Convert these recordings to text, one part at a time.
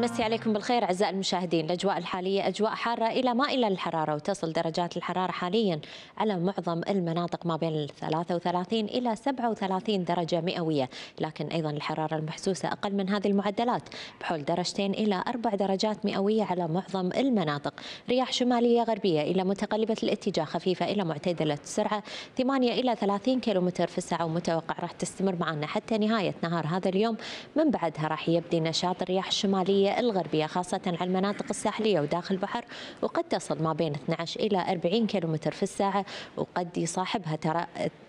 مسي عليكم بالخير أعزائي المشاهدين الأجواء الحالية أجواء حارة إلى ما إلى الحرارة وتصل درجات الحرارة حاليا على معظم المناطق ما بين 33 إلى 37 درجة مئوية لكن أيضا الحرارة المحسوسة أقل من هذه المعدلات بحول درجتين إلى أربع درجات مئوية على معظم المناطق رياح شمالية غربية إلى متقلبة الاتجاه خفيفة إلى معتدلة السرعة 8 إلى 30 كم في الساعة ومتوقع راح تستمر معنا حتى نهاية نهار هذا اليوم من بعدها راح يبدي نشاط الرياح الشمالية الغربية خاصة على المناطق الساحلية وداخل البحر وقد تصل ما بين 12 إلى 40 كيلومتر في الساعة وقد يصاحبها ترى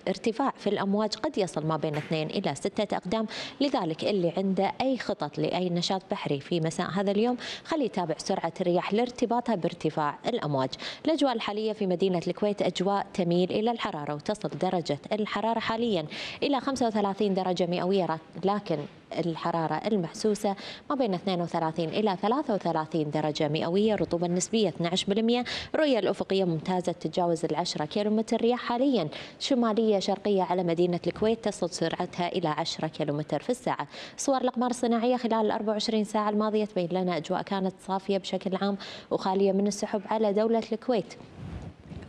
ارتفاع في الأمواج قد يصل ما بين 2 إلى 6 أقدام لذلك اللي عنده أي خطط لأي نشاط بحري في مساء هذا اليوم خلي يتابع سرعة الرياح لارتباطها بارتفاع الأمواج الأجواء الحالية في مدينة الكويت أجواء تميل إلى الحرارة وتصل درجة الحرارة حاليا إلى 35 درجة مئوية لكن الحرارة المحسوسة ما بين 32 إلى 33 درجة مئوية رطوبة نسبية 12% رؤية الأفقية ممتازة تتجاوز العشرة كيلومتر رياح حاليا شمالية شرقية على مدينة الكويت تصل سرعتها إلى 10 كيلومتر في الساعة صور الأقمار الصناعية خلال ال 24 ساعة الماضية تبين لنا أجواء كانت صافية بشكل عام وخالية من السحب على دولة الكويت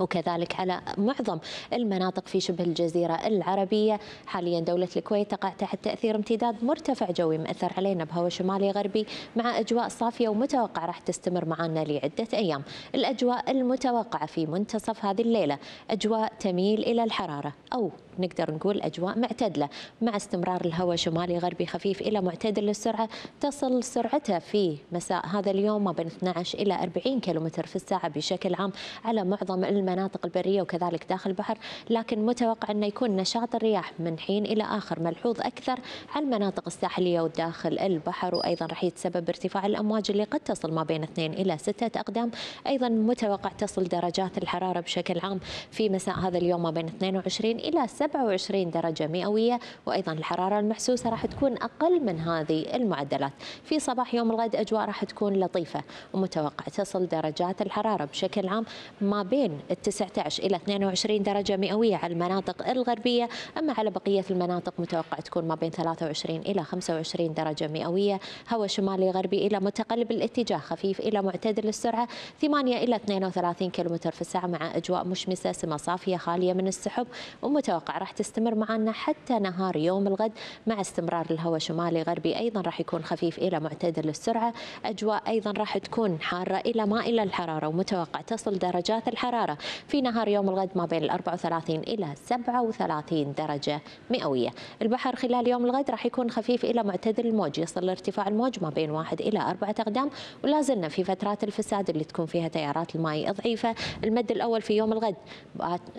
وكذلك على معظم المناطق في شبه الجزيرة العربية حاليا دولة الكويت تقع تحت تأثير امتداد مرتفع جوي مأثر علينا بهواء شمالي غربي مع أجواء صافية ومتوقع راح تستمر معنا لعدة أيام الأجواء المتوقعة في منتصف هذه الليلة أجواء تميل إلى الحرارة أو نقدر نقول أجواء معتدلة مع استمرار الهواء شمالي غربي خفيف إلى معتدل السرعة تصل سرعته في مساء هذا اليوم ما بين 12 إلى 40 كيلومتر في الساعة بشكل عام على معظم المناطق المناطق البرية وكذلك داخل البحر لكن متوقع أن يكون نشاط الرياح من حين إلى آخر ملحوظ أكثر على المناطق الساحلية وداخل البحر وأيضا راح يتسبب ارتفاع الأمواج اللي قد تصل ما بين 2 إلى 6 أقدام أيضا متوقع تصل درجات الحرارة بشكل عام في مساء هذا اليوم ما بين 22 إلى 27 درجة مئوية وأيضا الحرارة المحسوسة راح تكون أقل من هذه المعدلات في صباح يوم الغد أجواء راح تكون لطيفة ومتوقع تصل درجات الحرارة بشكل عام ما بين 19 إلى 22 درجة مئوية على المناطق الغربية أما على بقية المناطق متوقع تكون ما بين 23 إلى 25 درجة مئوية هواء شمالي غربي إلى متقلب الاتجاه خفيف إلى معتدل السرعة 8 إلى 32 كم في الساعة مع أجواء مشمسة سما صافية خالية من السحب ومتوقع راح تستمر معنا حتى نهار يوم الغد مع استمرار الهواء شمالي غربي أيضا راح يكون خفيف إلى معتدل السرعة أجواء أيضا راح تكون حارة إلى ما إلى الحرارة ومتوقع تصل درجات الحرارة في نهار يوم الغد ما بين ال 34 إلى 37 درجة مئوية البحر خلال يوم الغد راح يكون خفيف إلى معتدل الموج يصل ارتفاع الموج ما بين واحد إلى أربعة أقدام ولا زلنا في فترات الفساد اللي تكون فيها تيارات الماء ضعيفة المد الأول في يوم الغد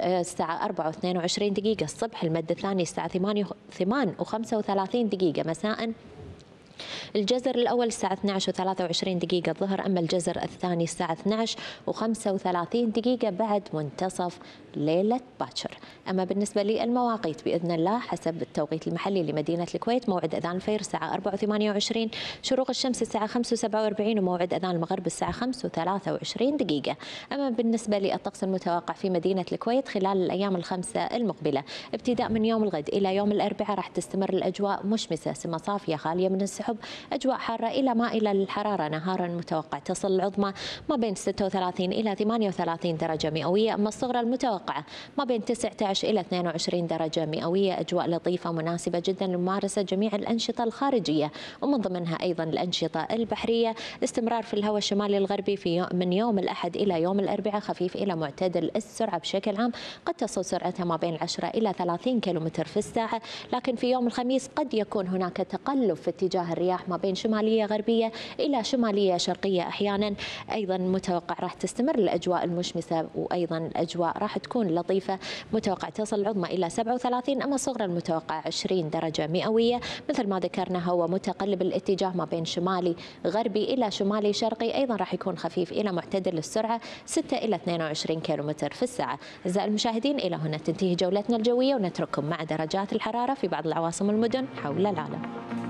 الساعة 4 و22 دقيقة الصبح المد الثاني الساعة 8 و35 دقيقة مساء الجزر الأول الساعة 12 و23 دقيقة الظهر أما الجزر الثاني الساعة 12 و35 دقيقة بعد منتصف ليلة باكر أما بالنسبة للمواقيت بإذن الله حسب التوقيت المحلي لمدينة الكويت موعد أذان الفير الساعة 4 و28 شروق الشمس الساعة 5 و47 وموعد أذان المغرب الساعة 5 و23 دقيقة أما بالنسبة للطقس المتوقع في مدينة الكويت خلال الأيام الخمسة المقبلة ابتداء من يوم الغد إلى يوم الأربعاء راح تستمر الأجواء مشمسة سما صافية خالية من السحب أجواء حارة إلى ما إلى الحرارة نهارا متوقع تصل العظمى ما بين 36 إلى 38 درجة مئوية أما الصغرى المتوقعة ما بين 19 إلى 22 درجة مئوية أجواء لطيفة مناسبة جدا لممارسة جميع الأنشطة الخارجية ومن ضمنها أيضا الأنشطة البحرية استمرار في الهواء الشمالي الغربي في من يوم الأحد إلى يوم الأربعاء خفيف إلى معتدل السرعة بشكل عام قد تصل سرعتها ما بين 10 إلى 30 كيلومتر في الساعة لكن في يوم الخميس قد يكون هناك تقلب في اتجاه الرياح ما بين شمالية غربية إلى شمالية شرقية أحيانا أيضا متوقع راح تستمر الأجواء المشمسة وأيضا الأجواء راح تكون لطيفة متوقع تصل العظمى إلى 37 أما الصغرى المتوقع 20 درجة مئوية مثل ما ذكرنا هو متقلب الاتجاه ما بين شمالي غربي إلى شمالي شرقي أيضا راح يكون خفيف إلى معتدل السرعة 6 إلى 22 كيلومتر في الساعة أعزائي المشاهدين إلى هنا تنتهي جولتنا الجوية ونترككم مع درجات الحرارة في بعض العواصم المدن حول العالم